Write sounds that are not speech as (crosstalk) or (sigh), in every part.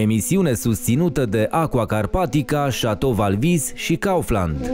emisiune susținută de Aqua Carpatica, Chateau Valvis și Kaufland.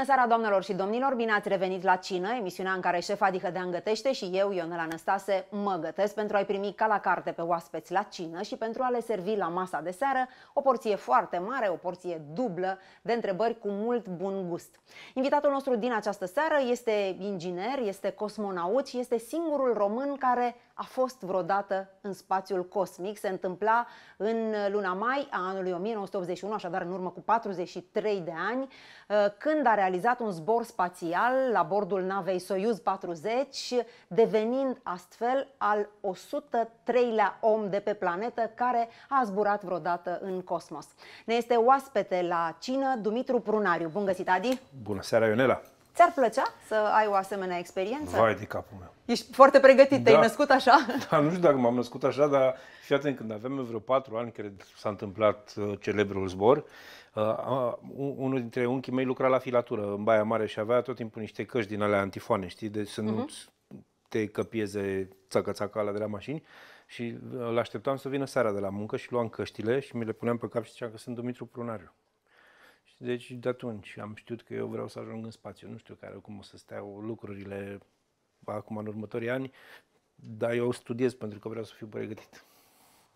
Bună seara, doamnelor și domnilor! Bine ați revenit la cină, emisiunea în care șefa adică de îngătește și eu, Ionela Năstase, mă gătesc pentru a-i primi ca la carte pe oaspeți la cină și pentru a le servi la masa de seară o porție foarte mare, o porție dublă de întrebări cu mult bun gust. Invitatul nostru din această seară este inginer, este cosmonaut și este singurul român care a fost vreodată în spațiul cosmic. Se întâmpla în luna mai a anului 1981, așadar în urmă cu 43 de ani, uh, când a realizat realizat un zbor spațial la bordul navei Soyuz 40, devenind astfel al 103-lea om de pe planetă care a zburat vreodată în cosmos. Ne este oaspete la cină Dumitru Prunariu. Bun găsit, Adi! Bună seara, Ionela! Ți-ar plăcea să ai o asemenea experiență? Vai de capul meu! Ești foarte pregătit, da. te-ai născut așa? (laughs) Da, nu știu dacă m-am născut așa, dar fii atent, când aveam vreo patru ani, cred, s-a întâmplat uh, celebrul zbor, uh, Uh, unul dintre unchii mei lucra la filatură în Baia Mare și avea tot timpul niște căști din alea antifoane, știi, de deci să nu uh-huh. te căpieze țacă-țacă alea de la mașini. Și uh, îl așteptam să vină seara de la muncă și luam căștile și mi le puneam pe cap și ziceam că sunt Dumitru Prunariu. Și deci de atunci am știut că eu vreau să ajung în spațiu. Nu știu care, cum o să stea lucrurile acum în următorii ani, dar eu studiez pentru că vreau să fiu pregătit.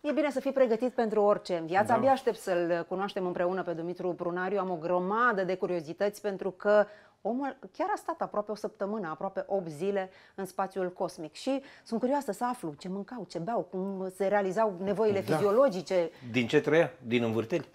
E bine să fii pregătit pentru orice în viață. Da. Abia aștept să-l cunoaștem împreună pe Dumitru Brunariu. Am o grămadă de curiozități pentru că omul chiar a stat aproape o săptămână, aproape 8 zile în spațiul cosmic și sunt curioasă să aflu ce mâncau, ce beau, cum se realizau nevoile da. fiziologice. Din ce trăia? Din învârteli?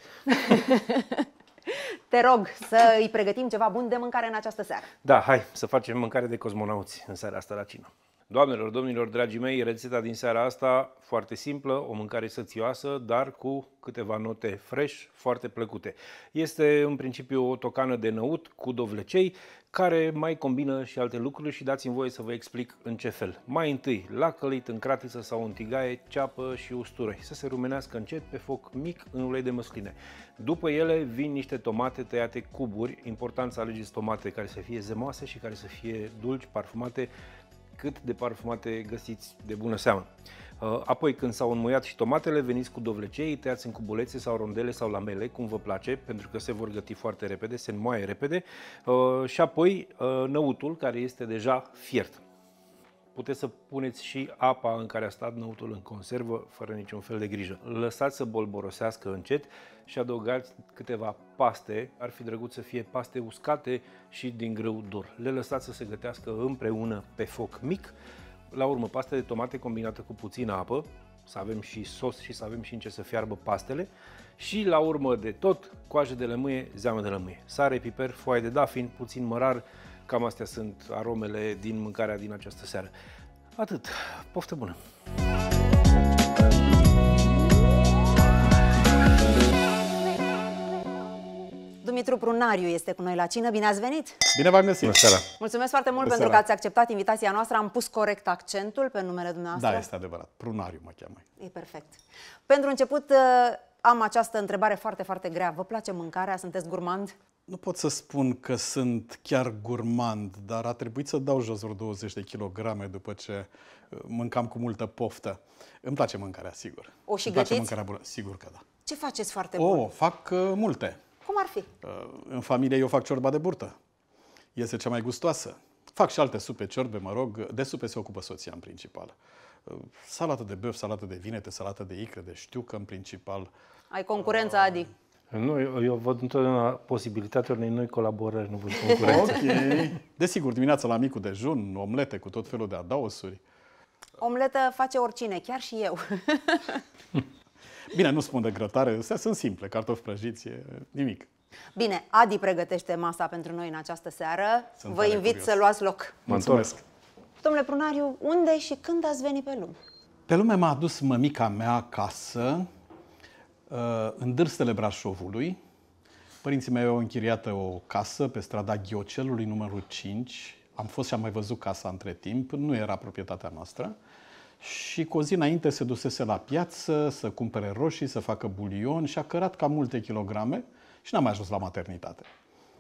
(laughs) Te rog să îi pregătim ceva bun de mâncare în această seară. Da, hai să facem mâncare de cosmonauți în seara asta la cină. Doamnelor, domnilor, dragii mei, rețeta din seara asta foarte simplă, o mâncare sățioasă, dar cu câteva note fresh, foarte plăcute. Este în principiu o tocană de năut cu dovlecei, care mai combină și alte lucruri și dați-mi voie să vă explic în ce fel. Mai întâi, la călit, în cratiță sau în tigaie, ceapă și usturoi, să se rumenească încet pe foc mic în ulei de măsline. După ele vin niște tomate tăiate cuburi, important să alegeți tomate care să fie zemoase și care să fie dulci, parfumate, cât de parfumate găsiți de bună seamă. Uh, apoi, când s-au înmuiat și tomatele, veniți cu dovlecei, tăiați în cubulețe sau rondele sau lamele, cum vă place, pentru că se vor găti foarte repede, se înmoaie repede. Uh, și apoi, uh, năutul, care este deja fiert puteți să puneți și apa în care a stat năutul în conservă, fără niciun fel de grijă. Lăsați să bolborosească încet și adăugați câteva paste. Ar fi drăguț să fie paste uscate și din grâu dur. Le lăsați să se gătească împreună pe foc mic. La urmă, paste de tomate combinată cu puțină apă, să avem și sos și să avem și în ce să fiarbă pastele și la urmă de tot coajă de lămâie, zeamă de lămâie, sare, piper, foaie de dafin, puțin mărar, Cam astea sunt aromele din mâncarea din această seară. Atât. Poftă bună! Dumitru Prunariu este cu noi la cină. Bine ați venit! Bine v-am găsit! Bună seara! Mulțumesc foarte mult Bună pentru seara. că ați acceptat invitația noastră. Am pus corect accentul pe numele dumneavoastră. Da, este adevărat. Prunariu mă cheamă. E perfect. Pentru început, uh, am această întrebare foarte, foarte grea. Vă place mâncarea? Sunteți gurmand? Nu pot să spun că sunt chiar gurmand, dar a trebuit să dau jos vreo 20 de kilograme după ce uh, mâncam cu multă poftă. Îmi place mâncarea, sigur. O și Îmi place mâncarea bună, sigur că da. Ce faceți foarte o, bun? O, fac uh, multe. Cum ar fi? Uh, în familie eu fac ciorba de burtă. Este cea mai gustoasă. Fac și alte supe, ciorbe, mă rog. De supe se ocupă soția în principal. Uh, salată de băf, salată de vinete, salată de icre, de știucă în principal. Ai concurență, ah. Adi. Nu, eu, eu văd întotdeauna posibilitatea unei noi colaborări, nu văd (laughs) concurență. ok. Desigur, dimineața la micul dejun, omlete cu tot felul de adaosuri. Omletă face oricine, chiar și eu. (laughs) Bine, nu spun de grătare, astea sunt simple, cartofi prăjiți, nimic. Bine, Adi pregătește masa pentru noi în această seară. Sunt Vă invit curios. să luați loc. Mă Domnule Prunariu, unde și când ați venit pe lume? Pe lume m-a adus mămica mea acasă, în dârstele Brașovului. Părinții mei au închiriat o casă pe strada Ghiocelului, numărul 5. Am fost și am mai văzut casa între timp, nu era proprietatea noastră. Și cu o zi înainte se dusese la piață să cumpere roșii, să facă bulion și a cărat cam multe kilograme și n-a mai ajuns la maternitate.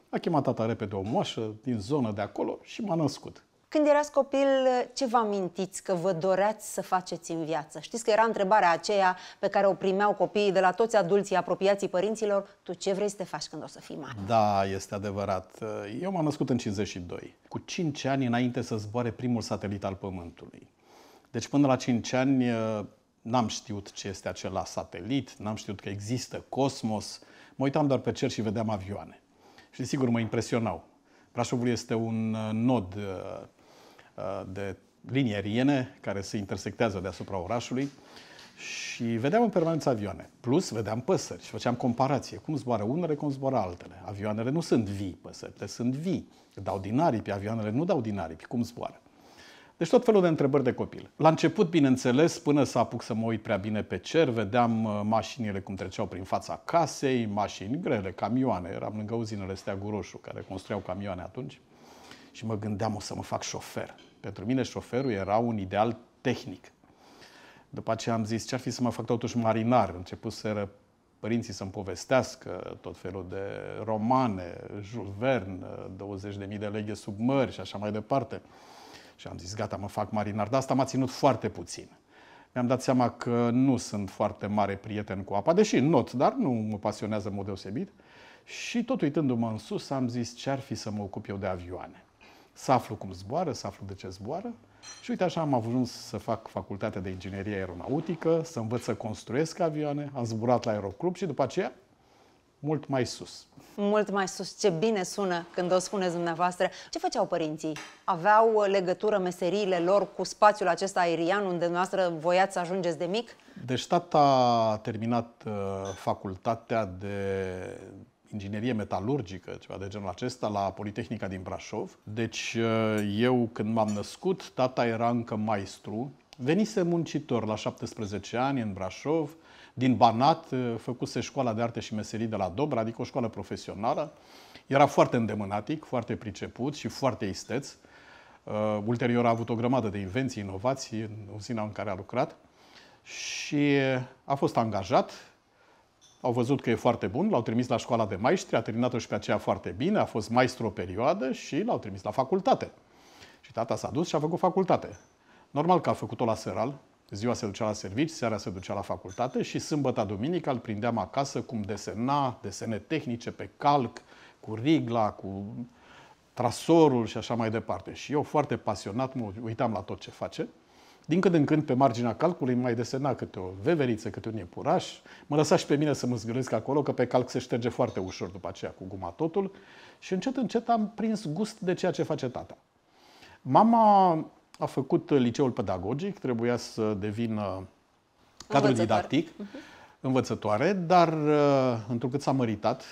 A chemat tata repede o moașă din zonă de acolo și m-a născut. Când erați copil, ce vă amintiți că vă doreați să faceți în viață? Știți că era întrebarea aceea pe care o primeau copiii de la toți adulții apropiații părinților. Tu ce vrei să te faci când o să fii mare? Da, este adevărat. Eu m-am născut în 52, cu 5 ani înainte să zboare primul satelit al Pământului. Deci până la 5 ani uh, n-am știut ce este acela satelit, n-am știut că există cosmos. Mă uitam doar pe cer și vedeam avioane. Și sigur mă impresionau. Brașovul este un uh, nod uh, de linii aeriene care se intersectează deasupra orașului și vedeam în permanență avioane. Plus vedeam păsări și făceam comparație. Cum zboară unele, cum zboară altele. Avioanele nu sunt vii, păsările sunt vii. Dau din aripi, avioanele nu dau din aripi. Cum zboară? Deci tot felul de întrebări de copil. La început, bineînțeles, până să apuc să mă uit prea bine pe cer, vedeam uh, mașinile cum treceau prin fața casei, mașini grele, camioane. Eram lângă uzinele Steagul Roșu, care construiau camioane atunci. Și mă gândeam, o să mă fac șofer. Pentru mine șoferul era un ideal tehnic. După aceea am zis, ce-ar fi să mă fac totuși marinar? Începuseră părinții să-mi povestească tot felul de romane, Jules Verne, 20.000 de leghe sub mări și așa mai departe. Și am zis, gata, mă fac marinar. Dar asta m-a ținut foarte puțin. Mi-am dat seama că nu sunt foarte mare prieten cu apa, deși not, dar nu mă pasionează în mod deosebit. Și tot uitându-mă în sus, am zis ce ar fi să mă ocup eu de avioane să aflu cum zboară, să aflu de ce zboară. Și uite așa am ajuns să fac facultatea de inginerie aeronautică, să învăț să construiesc avioane, am zburat la aeroclub și după aceea mult mai sus. Mult mai sus. Ce bine sună când o spuneți dumneavoastră. Ce făceau părinții? Aveau uh, legătură meseriile lor cu spațiul acesta aerian unde dumneavoastră voiați să ajungeți de mic? Deci tata a terminat uh, facultatea de inginerie metalurgică, ceva de genul acesta, la Politehnica din Brașov. Deci eh, eu când m-am născut, tata era încă maestru, venise muncitor la 17 ani în Brașov, din Banat, eh, făcuse școala de arte și meserii de la Dobra, adică o școală profesională. Era foarte îndemânatic, foarte priceput și foarte isteț. Uh, ulterior a avut o grămadă de invenții, inovații în uzina în care a lucrat și a fost angajat au văzut că e foarte bun, l-au trimis la școala de maestri, a terminat-o și pe aceea foarte bine, a fost maestru o perioadă și l-au trimis la facultate. Și tata s-a dus și a făcut facultate. Normal că a făcut-o la săral, ziua se ducea la servici, seara se ducea la facultate și sâmbăta duminică îl prindeam acasă cum desena, desene tehnice pe calc, cu rigla, cu trasorul și așa mai departe. Și eu foarte pasionat mă uitam la tot ce face. Din când în când, pe marginea calcului, mai desena câte o veveriță, câte un iepuraș. Mă lăsa și pe mine să mă zgâlesc acolo, că pe calc se șterge foarte ușor după aceea cu guma totul. Și încet, încet am prins gust de ceea ce face tata. Mama a făcut liceul pedagogic, trebuia să devină cadru didactic, mhm. învățătoare, dar uh, întrucât s-a măritat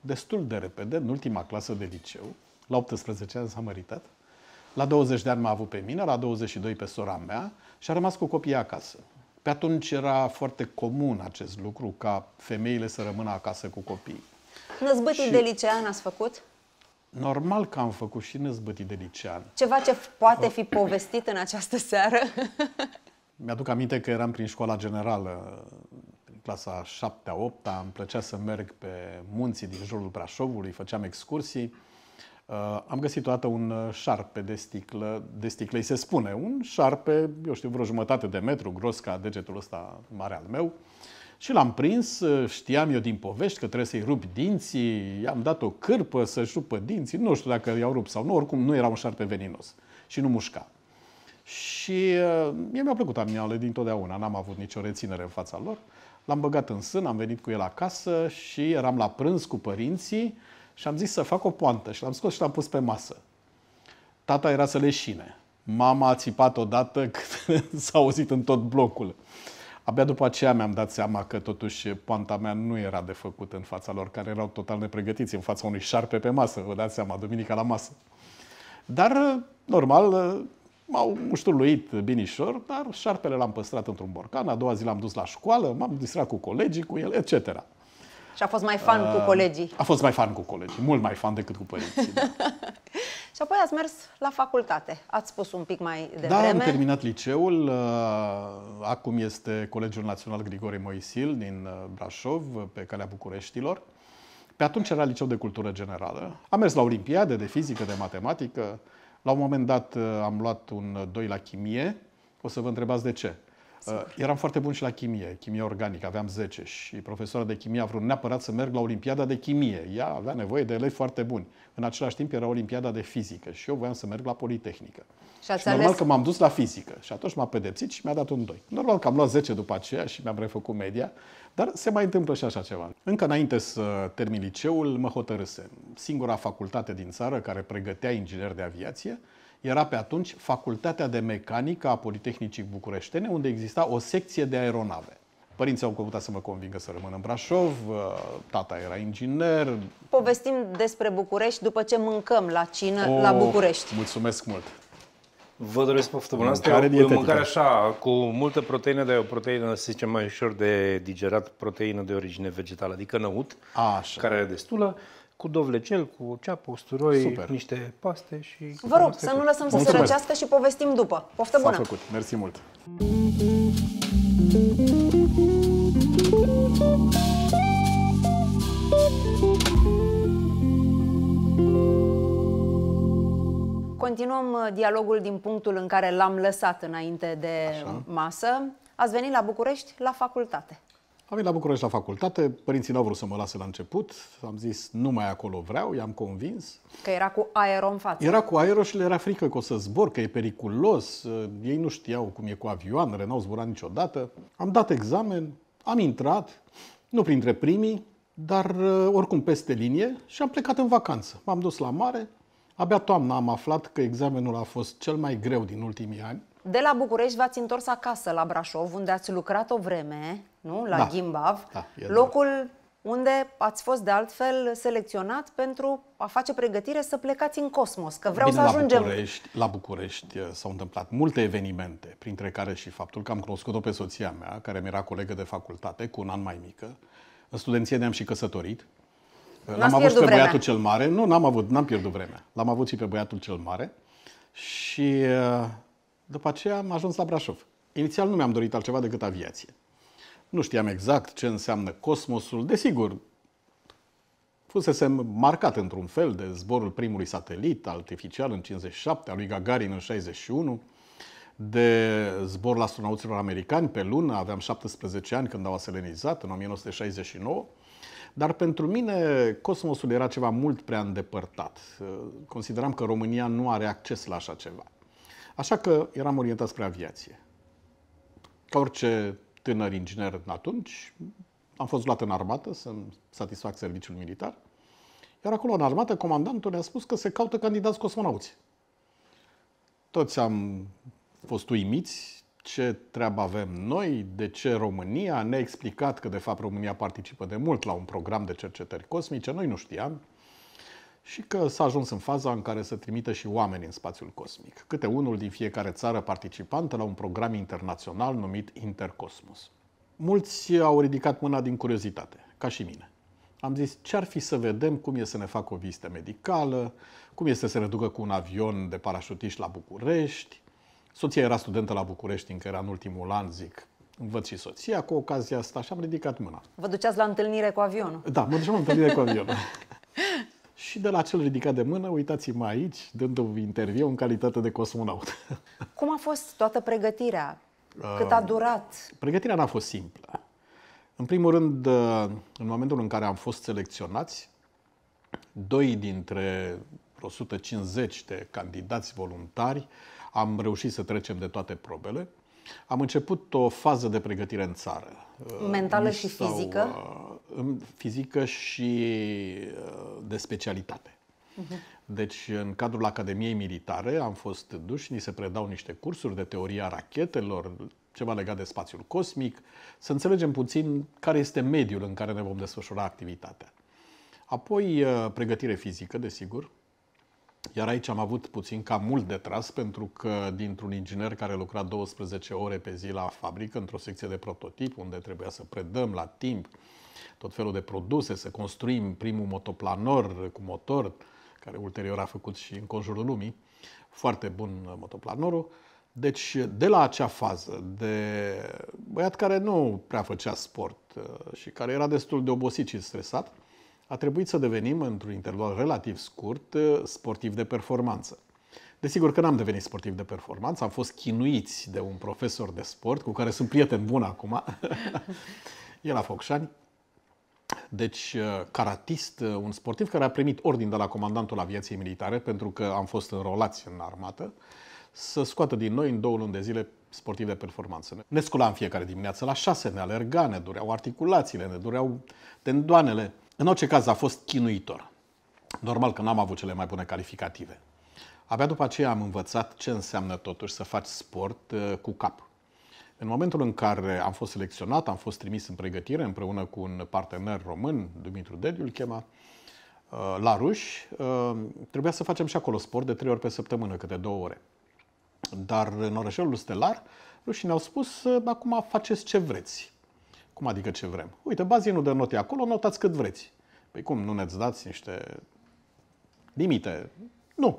destul de repede, în ultima clasă de liceu, la 18 ani s-a măritat, la 20 de ani m-a avut pe mine, la 22 pe sora mea și a rămas cu copiii acasă. Pe atunci era foarte comun acest lucru ca femeile să rămână acasă cu copiii. Năzbâtii și... de licean ați făcut? Normal că am făcut și năzbâtii de licean. Ceva ce poate fi povestit în această seară? (laughs) Mi-aduc aminte că eram prin școala generală, în clasa 7-8, îmi plăcea să merg pe munții din jurul Brașovului, făceam excursii Uh, am găsit toată un uh, șarpe de sticlă, de sticlă îi se spune, un șarpe, eu știu, vreo jumătate de metru, gros ca degetul ăsta mare al meu. Și l-am prins, uh, știam eu din povești că trebuie să-i rup dinții, i-am dat o cârpă să-și rupă dinții, nu știu dacă i-au rupt sau nu, oricum nu era un șarpe veninos și nu mușca. Și mie mi-a plăcut animalele din totdeauna, n-am avut nicio reținere în fața lor. L-am băgat în sân, am venit cu el acasă și eram la prânz cu părinții și am zis să fac o poantă și l-am scos și l-am pus pe masă. Tata era să leșine. Mama a țipat odată (laughs) când s-a auzit în tot blocul. Abia după aceea mi-am dat seama că totuși poanta mea nu era de făcut în fața lor, care erau total nepregătiți în fața unui șarpe pe masă, vă dați seama, duminica la masă. Dar, normal, m-au muștuluit binișor, dar șarpele l-am păstrat într-un borcan, a doua zi l-am dus la școală, m-am distrat cu colegii, cu el, etc. Și a fost mai fan uh, cu ah, colegii. A fost mai fan cu colegii, mult mai fan decât cu părinții. Da. (laughs) și apoi ați mers la facultate. Ați spus un pic mai devreme. Da, am terminat liceul. Ah, acum este Colegiul Național Grigore Moisil din ah, Brașov, pe calea Bucureștilor. Pe atunci era liceu de cultură generală. Am mers la olimpiade de fizică, de matematică. La un moment dat am luat un 2 la chimie. O să vă întrebați de ce. Sigur. Uh, eram foarte bun și la chimie, chimie organică, aveam 10 și profesora de chimie a vrut neapărat să merg la Olimpiada de chimie. Ea avea nevoie de elevi foarte buni. În același timp era Olimpiada de fizică și eu voiam să merg la Politehnică. Și, și normal ales... că m-am dus la fizică și atunci m-a pedepsit și mi-a dat un 2. Normal că am luat 10 după aceea și mi-am refăcut media, dar se mai întâmplă și așa ceva. Încă înainte să termin liceul, mă hotărâsem. Singura facultate din țară care pregătea ingineri de aviație, era pe atunci Facultatea de Mecanică a Politehnicii Bucureștene, unde exista o secție de aeronave. Părinții au căutat să mă convingă să rămân în Brașov, uh, tata era inginer. Povestim despre București după ce mâncăm la cină oh, la București. Mulțumesc mult! Vă doresc poftă bună. Mm, Asta e o mâncare așa, cu multă proteină, dar e o proteină, să zicem, mai ușor de digerat, proteină de origine vegetală, adică năut, așa. care are destulă cu dovlecel, cu ceapă, usturoi, Super. niște paste și... Vă rog, să nu lăsăm să se răcească și povestim după. Poftă bună! S-a făcut. Mersi mult! Continuăm uh, dialogul din punctul în care l-am lăsat înainte de Așa. masă. Ați venit la București la facultate. Am venit la București la facultate, părinții n-au vrut să mă lasă la început, am zis nu mai acolo vreau, i-am convins. Că era cu aero în față. Era cu aero și le era frică că o să zbor, că e periculos, ă, ei nu știau cum e cu avioanele, n-au zburat niciodată. Am dat examen, am intrat, nu printre primii, dar ă, oricum peste linie și am plecat în vacanță. M-am dus la mare, abia toamna am aflat că examenul a fost cel mai greu din ultimii ani de la București v-ați întors acasă la Brașov, unde ați lucrat o vreme, nu? La da. Gimbav, da, locul da. unde ați fost de altfel selecționat pentru a face pregătire să plecați în cosmos, că vreau Bine, să ajungem... La București, la București s-au întâmplat multe evenimente, printre care și faptul că am cunoscut-o pe soția mea, care mi-era colegă de facultate, cu un an mai mică. În studenție ne-am și căsătorit. L-am avut și pe vremea. băiatul cel mare. Nu, n-am avut, n-am pierdut vremea. L-am avut și pe băiatul cel mare. Și după aceea am ajuns la Brașov. Inițial nu mi-am dorit altceva decât aviație. Nu știam exact ce înseamnă cosmosul. Desigur, fusesem marcat într-un fel de zborul primului satelit artificial în 57, al lui Gagarin în 61, de zborul astronauților americani pe lună, aveam 17 ani când au aselenizat, în 1969, dar pentru mine cosmosul era ceva mult prea îndepărtat. Consideram că România nu are acces la așa ceva. Așa că eram orientat spre aviație. Ca orice tânăr inginer atunci, am fost luat în armată să-mi satisfac serviciul militar. Iar acolo, în armată, comandantul ne-a spus că se caută candidați cosmonauți. Toți am fost uimiți ce treabă avem noi, de ce România. Ne-a explicat că, de fapt, România participă de mult la un program de cercetări cosmice. Noi nu știam și că s-a ajuns în faza în care să trimită și oameni în spațiul cosmic, câte unul din fiecare țară participantă la un program internațional numit Intercosmos. Mulți au ridicat mâna din curiozitate, ca și mine. Am zis ce ar fi să vedem cum e să ne facă o vizită medicală, cum este să se reducă cu un avion de parașutiști la București. Soția era studentă la București, încă era în ultimul an, zic, învăț și soția cu ocazia asta și am ridicat mâna. Vă duceați la întâlnire cu avionul? Da, mă duceam la întâlnire cu avionul. (laughs) Și de la cel ridicat de mână, uitați-mă aici, dând un interviu în calitate de cosmonaut. (laughs) Cum a fost toată pregătirea? Cât a uh, durat? Pregătirea n-a fost simplă. În primul rând, uh, în momentul în care am fost selecționați, doi dintre 150 de candidați voluntari am reușit să trecem de toate probele. Am început o fază de pregătire în țară. Uh, Mentală și fizică? Uh, fizică și uh, de specialitate. Uh-huh. Deci, în cadrul Academiei Militare am fost duși, ni se predau niște cursuri de teoria rachetelor, ceva legat de spațiul cosmic, să înțelegem puțin care este mediul în care ne vom desfășura activitatea. Apoi, pregătire fizică, desigur, iar aici am avut puțin cam mult de tras pentru că dintr-un inginer care lucra 12 ore pe zi la fabrică, într-o secție de prototip, unde trebuia să predăm la timp tot felul de produse, să construim primul motoplanor cu motor, care ulterior a făcut și în conjurul lumii, foarte bun motoplanorul, deci, de la acea fază, de băiat care nu prea făcea sport uh, și care era destul de obosit și stresat, a trebuit să devenim, într-un interval relativ scurt, uh, sportiv de performanță. Desigur că n-am devenit sportiv de performanță, am fost chinuiți de un profesor de sport, cu care sunt prieten bun acum, (laughs) e la Focșani. Deci, uh, caratist, uh, un sportiv care a primit ordin de la comandantul aviației militare, pentru că am fost înrolați în armată, să scoată din noi în două luni de zile sportiv de performanță. Ne sculam fiecare dimineață la șase, ne alerga, ne dureau articulațiile, ne dureau tendoanele. În orice caz a fost chinuitor. Normal că n-am avut cele mai bune calificative. Abia după aceea am învățat ce înseamnă totuși să faci sport uh, cu cap. În momentul în care am fost selecționat, am fost trimis în pregătire împreună cu un partener român, Dumitru Dediu, îl chema, uh, la Ruș, uh, trebuia să facem și acolo sport de trei ori pe săptămână, câte două ore. Dar în orășelul stelar, rușii ne-au spus, acum faceți ce vreți. Cum adică ce vrem? Uite, bazinul de note acolo, notați cât vreți. Păi cum, nu ne-ți dați niște limite? Nu.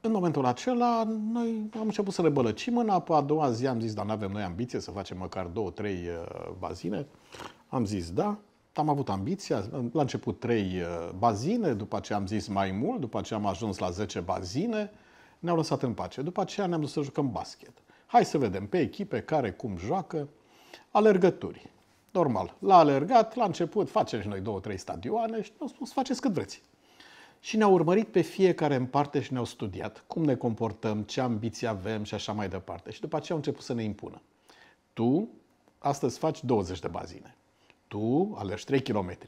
În momentul acela, noi am început să le bălăcim în apă. A doua zi am zis, dar nu avem noi ambiție să facem măcar două, trei uh, bazine. Am zis, da. Am avut ambiția, la început trei uh, bazine, după ce am zis mai mult, după ce am ajuns la 10 bazine, ne-au lăsat în pace. După aceea ne-am dus să jucăm basket. Hai să vedem pe echipe care cum joacă alergături normal. L-a alergat, la început facem și noi două, trei stadioane și ne-au spus faceți cât vreți. Și ne-au urmărit pe fiecare în parte și ne-au studiat cum ne comportăm, ce ambiții avem și așa mai departe. Și după aceea au început să ne impună. Tu astăzi faci 20 de bazine. Tu alergi 3 km.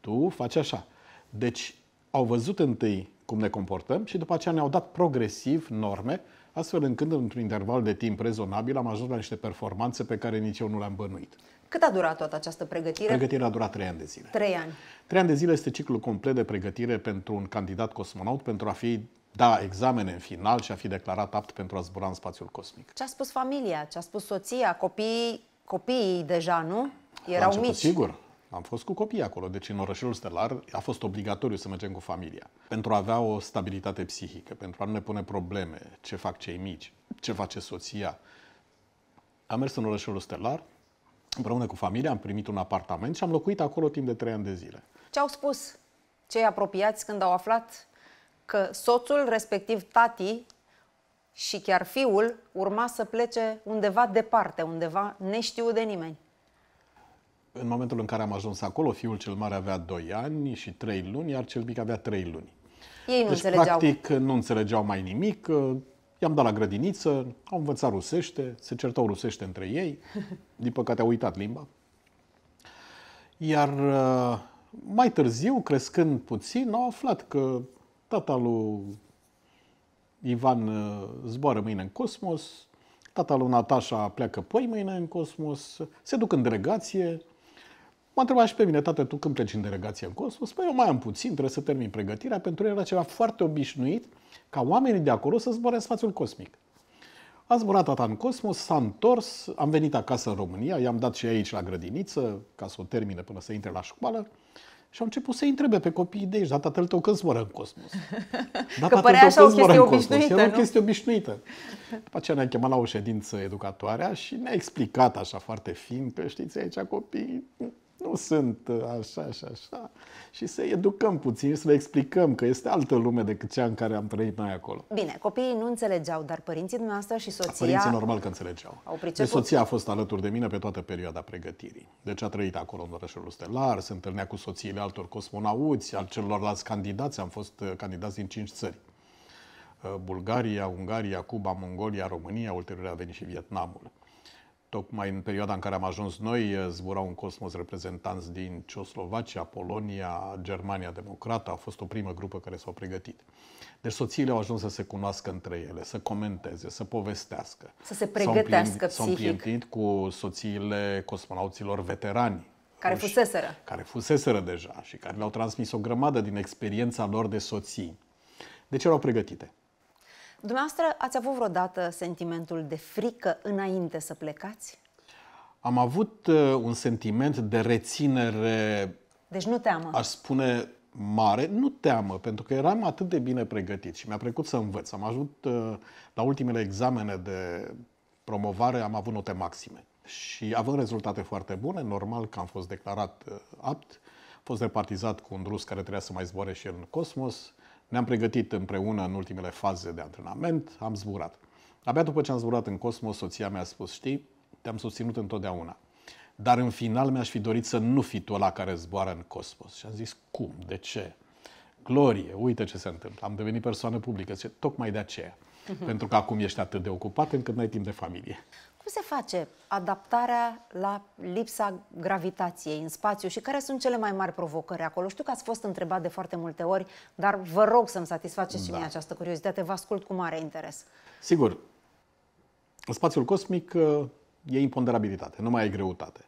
Tu faci așa. Deci au văzut întâi cum ne comportăm și după aceea ne-au dat progresiv norme, astfel încât într-un interval de timp rezonabil am ajuns la niște performanțe pe care nici eu nu le-am bănuit. Cât a durat toată această pregătire? Pregătirea a durat trei ani de zile. Trei ani. Trei ani de zile este ciclul complet de pregătire pentru un candidat cosmonaut pentru a fi da examene în final și a fi declarat apt pentru a zbura în spațiul cosmic. Ce a spus familia? Ce a spus soția? Copiii, copiii deja, nu? Erau început, mici. Sigur, am fost cu copii acolo, deci în orășelul stelar a fost obligatoriu să mergem cu familia. Pentru a avea o stabilitate psihică, pentru a nu ne pune probleme, ce fac cei mici, ce face soția. Am mers în orășelul stelar, împreună cu familia, am primit un apartament și am locuit acolo timp de trei ani de zile. Ce au spus cei apropiați când au aflat că soțul, respectiv tati și chiar fiul, urma să plece undeva departe, undeva neștiu de nimeni? În momentul în care am ajuns acolo, fiul cel mare avea 2 ani și 3 luni, iar cel mic avea 3 luni. Ei nu deci, înțelegeau. practic, nu înțelegeau mai nimic. I-am dat la grădiniță, au învățat rusește, se certau rusește între ei, (laughs) din păcate au uitat limba. Iar uh, mai târziu, crescând puțin, au aflat că tata lui Ivan uh, zboară mâine în cosmos, tata lui Natasha pleacă păi mâine în cosmos, se duc în delegație. M-a întrebat și pe mine, tată, tu când pleci în delegație în cosmos? Păi eu mai am puțin, trebuie să termin pregătirea. Pentru el era ceva foarte obișnuit ca oamenii de acolo să zboare în spațiul cosmic. A zburat tata în cosmos, s-a întors, am venit acasă în România, i-am dat și aici la grădiniță, ca să o termine până să intre la școală, și au început să-i întrebe pe copiii de aici, dar tatăl tău când zboară în cosmos? (laughs) Da, că părea așa o chestie obișnuită, Era o chestie obișnuită. După aceea ne-a chemat la o ședință educatoarea și ne-a explicat așa foarte fin că știți aici copiii nu sunt uh, așa și așa și să educăm puțin, să le explicăm că este altă lume decât cea în care am trăit noi acolo. Bine, copiii nu înțelegeau, dar părinții dumneavoastră și soția... Părinții normal că înțelegeau. Au deci priceput. Deci soția a fost alături de mine pe toată perioada pregătirii. Deci a trăit acolo în orașul stelar, se întâlnea cu soțiile altor cosmonauți, al celorlalți candidați, am fost uh, candidați din cinci țări. Uh, Bulgaria, Ungaria, Cuba, Mongolia, România, ulterior a venit și Vietnamul. Tocmai în perioada în care am ajuns noi, eh, zburau în cosmos reprezentanți din Ceoslovacia, Polonia, Germania Democrată. A fost o primă grupă care s-au pregătit. Deci soțiile au ajuns să se cunoască între ele, să comenteze, să povestească. Să se pregătească s-au psihic. S-au împrientit cu soțiile cosmonauților veterani. Care ruși, fuseseră. Care fuseseră deja și care le-au transmis o grămadă din experiența lor de soții. Deci erau pregătite. Dumneavoastră, ați avut vreodată sentimentul de frică înainte să plecați? Am avut uh, un sentiment de reținere. Deci nu teamă. Aș spune mare, nu teamă, pentru că eram atât de bine pregătit și mi-a plăcut să învăț. Am ajut uh, la ultimele examene de promovare, am avut note maxime. Și având rezultate foarte bune, normal că am fost declarat uh, apt, fost repartizat cu un drus care trebuia să mai zboare și în cosmos, ne-am pregătit împreună în ultimele faze de antrenament, am zburat. Abia după ce am zburat în cosmos, soția mi-a spus, știi, te-am susținut întotdeauna. Dar în final mi-aș fi dorit să nu fi tu la care zboară în cosmos. Și am zis, cum? De ce? Glorie, uite ce se întâmplă. Am devenit persoană publică. Zice, tocmai de aceea. Mhm. Pentru că acum ești atât de ocupat încât n-ai timp de familie. Cum se face adaptarea la lipsa gravitației în spațiu și care sunt cele mai mari provocări acolo? Știu că ați fost întrebat de foarte multe ori, dar vă rog să-mi satisfaceți da. și mie această curiozitate. Vă ascult cu mare interes. Sigur. În spațiul cosmic uh, e imponderabilitate, nu mai e greutate.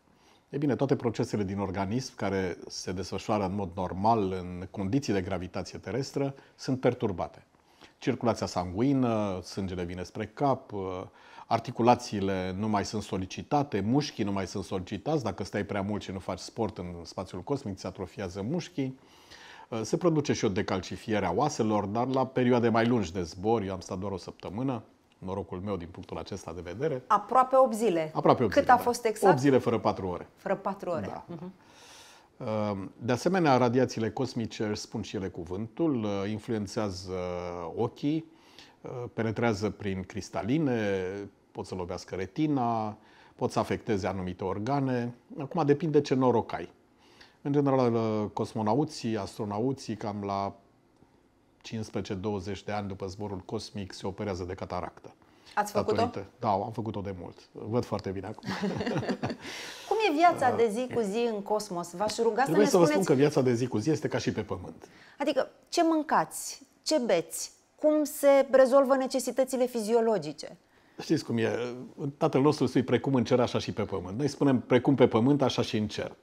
E bine, toate procesele din organism care se desfășoară în mod normal în condiții de gravitație terestră sunt perturbate. Circulația sanguină, sângele vine spre cap, uh, articulațiile nu mai sunt solicitate, mușchii nu mai sunt solicitați, dacă stai prea mult și nu faci sport în spațiul cosmic, se atrofiază mușchii. Uh, se produce și o decalcifiere a oaselor, dar la perioade mai lungi de zbor, eu am stat doar o săptămână, norocul meu din punctul acesta de vedere. Aproape 8 zile. Aproape 8 Cât zile, a da. fost exact? 8 zile fără 4 ore. Fără 4 ore. Da. Uh-huh. De asemenea, radiațiile cosmice, spun și ele cuvântul, uh, influențează ochii, penetrează prin cristaline, pot să lovească retina, pot să afecteze anumite organe. Acum depinde ce noroc ai. În general, cosmonauții, astronauții, cam la 15-20 de ani după zborul cosmic, se operează de cataractă. Ați făcut-o? Datorită. Da, am făcut-o de mult. Văd foarte bine acum. (laughs) Cum e viața ah, de zi cu zi în cosmos? V-aș ruga Trebuie să ne să vă spuneți... spun că viața de zi cu zi este ca și pe Pământ. Adică, ce mâncați? Ce beți? cum se rezolvă necesitățile fiziologice. Știți cum e? Tatăl nostru spui precum în cer, așa și pe pământ. Noi spunem precum pe pământ, așa și în cer.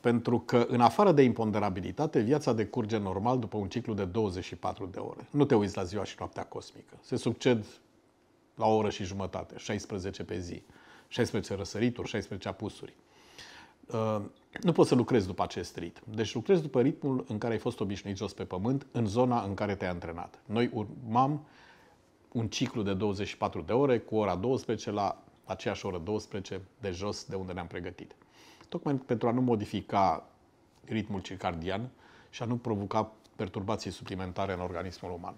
Pentru că, în afară de imponderabilitate, viața decurge normal după un ciclu de 24 de ore. Nu te uiți la ziua și noaptea cosmică. Se succed la o oră și jumătate, 16 pe zi, 16 răsărituri, 16 apusuri nu poți să lucrezi după acest ritm. Deci lucrezi după ritmul în care ai fost obișnuit jos pe pământ, în zona în care te-ai antrenat. Noi urmam un ciclu de 24 de ore cu ora 12 la aceeași oră 12 de jos de unde ne-am pregătit. Tocmai pentru a nu modifica ritmul circadian și a nu provoca perturbații suplimentare în organismul uman.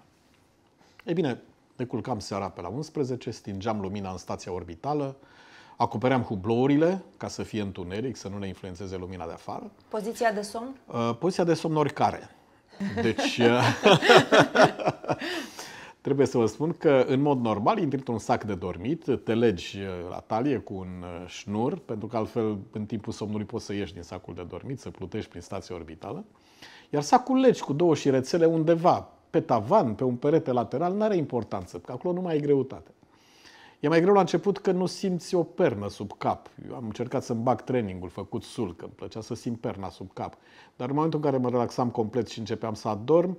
Ei bine, ne culcam seara pe la 11, stingeam lumina în stația orbitală, Acopeream hublourile ca să fie întuneric, să nu ne influențeze lumina de afară. Poziția de somn? Uh, poziția de somn oricare. Deci, (laughs) uh, (laughs) trebuie să vă spun că, în mod normal, intri într-un sac de dormit, te legi uh, la talie cu un șnur, pentru că altfel, în timpul somnului, poți să ieși din sacul de dormit, să plutești prin stația orbitală. Iar sacul legi cu două și rețele undeva, pe tavan, pe un perete lateral, nu are importanță, că acolo nu mai e greutate. E mai greu la început că nu simți o pernă sub cap. Eu am încercat să-mi bag trainingul făcut că îmi plăcea să simt perna sub cap. Dar în momentul în care mă relaxam complet și începeam să adorm,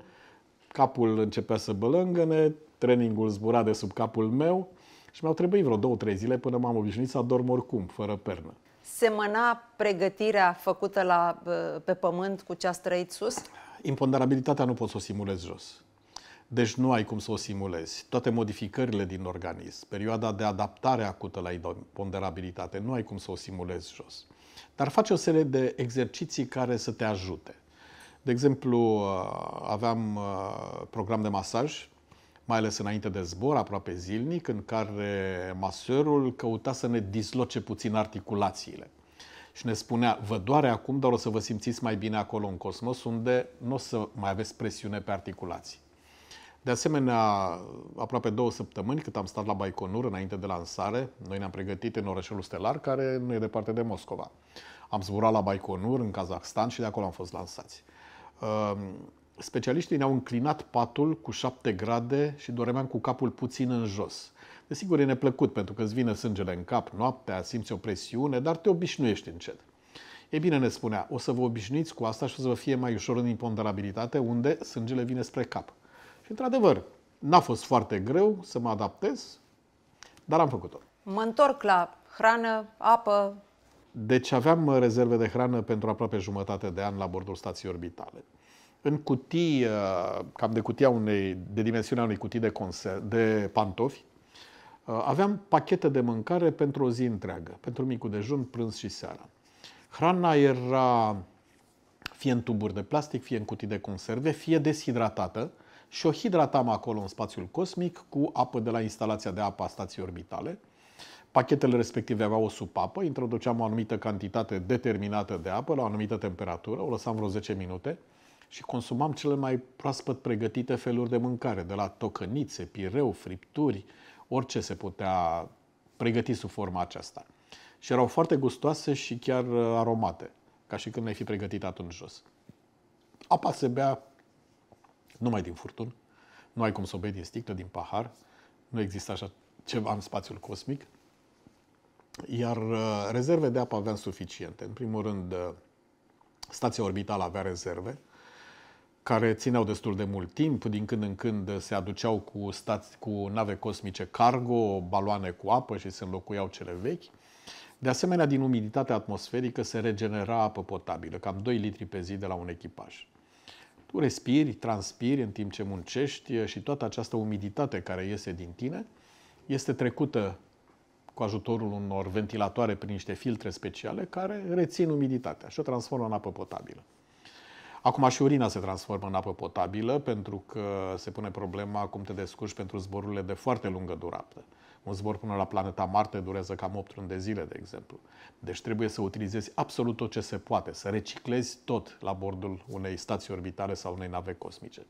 capul începea să bălângăne, trainingul zbura de sub capul meu și mi-au trebuit vreo două, trei zile până m-am obișnuit să adorm oricum, fără pernă. Semăna pregătirea făcută la, pe pământ cu ce ați trăit sus? Imponderabilitatea nu pot să o simulez jos. Deci nu ai cum să o simulezi. Toate modificările din organism, perioada de adaptare acută la ponderabilitate, nu ai cum să o simulezi jos. Dar faci o serie de exerciții care să te ajute. De exemplu, uh, aveam uh, program de masaj, mai ales înainte de zbor, aproape zilnic, în care maserul căuta să ne disloce puțin articulațiile. Și ne spunea, vă doare acum, dar o să vă simțiți mai bine acolo în cosmos, unde nu o să mai aveți presiune pe articulații. De asemenea, aproape două săptămâni cât am stat la Baikonur înainte de lansare, noi ne-am pregătit în orășelul stelar, care nu e departe de Moscova. Am zburat la Baikonur, în Kazahstan și de acolo am fost lansați. Ehm, specialiștii ne-au înclinat patul cu 7 grade și doremeam cu capul puțin în jos. Desigur, e neplăcut pentru că îți vine sângele în cap noaptea, simți o presiune, dar te obișnuiești încet. E bine, ne spunea, o să vă obișnuiți cu asta și o să vă fie mai ușor în imponderabilitate, unde sângele vine spre cap. Și într-adevăr, n-a fost foarte greu să mă adaptez, dar am făcut-o. Mă întorc la hrană, apă. Deci aveam rezerve de hrană pentru aproape jumătate de an la bordul stației orbitale. În cutii, uh, cam de cutia unei, de dimensiunea unei cutii de, conser, de pantofi, uh, aveam pachete de mâncare pentru o zi întreagă, pentru micul dejun, prânz și seara. Hrana era fie în tuburi de plastic, fie în cutii de conserve, fie deshidratată, și o hidratam acolo în spațiul cosmic cu apă de la instalația de apă a stației orbitale. Pachetele respective aveau o supapă, introduceam o anumită cantitate determinată de apă la o anumită temperatură, o lăsam vreo 10 minute și consumam cele mai proaspăt pregătite feluri de mâncare, de la tocănițe, pireu, fripturi, orice se putea pregăti sub forma aceasta. Și erau foarte gustoase și chiar uh, aromate, ca și când ai fi pregătit atunci jos. Apa se bea numai din furtun, nu ai cum să o bei din sticlă, din pahar, nu există așa ceva în spațiul cosmic. Iar uh, rezerve de apă aveam suficiente. În primul rând, uh, stația orbitală avea rezerve, care țineau destul de mult timp. Din când în când se aduceau cu, stați, cu nave cosmice cargo, baloane cu apă și se înlocuiau cele vechi. De asemenea, din umiditatea atmosferică se regenera apă potabilă, cam 2 litri pe zi de la un echipaj. Tu respiri, transpiri în timp ce muncești și toată această umiditate care iese din tine este trecută cu ajutorul unor ventilatoare prin niște filtre speciale care rețin umiditatea și o transformă în apă potabilă. Acum și urina se transformă în apă potabilă pentru că se pune problema cum te descurci pentru zborurile de foarte lungă durată. Un zbor până la planeta Marte durează cam 8 luni de zile, de exemplu. Deci trebuie să utilizezi absolut tot ce se poate, să reciclezi tot la bordul unei stații orbitale sau unei nave cosmice.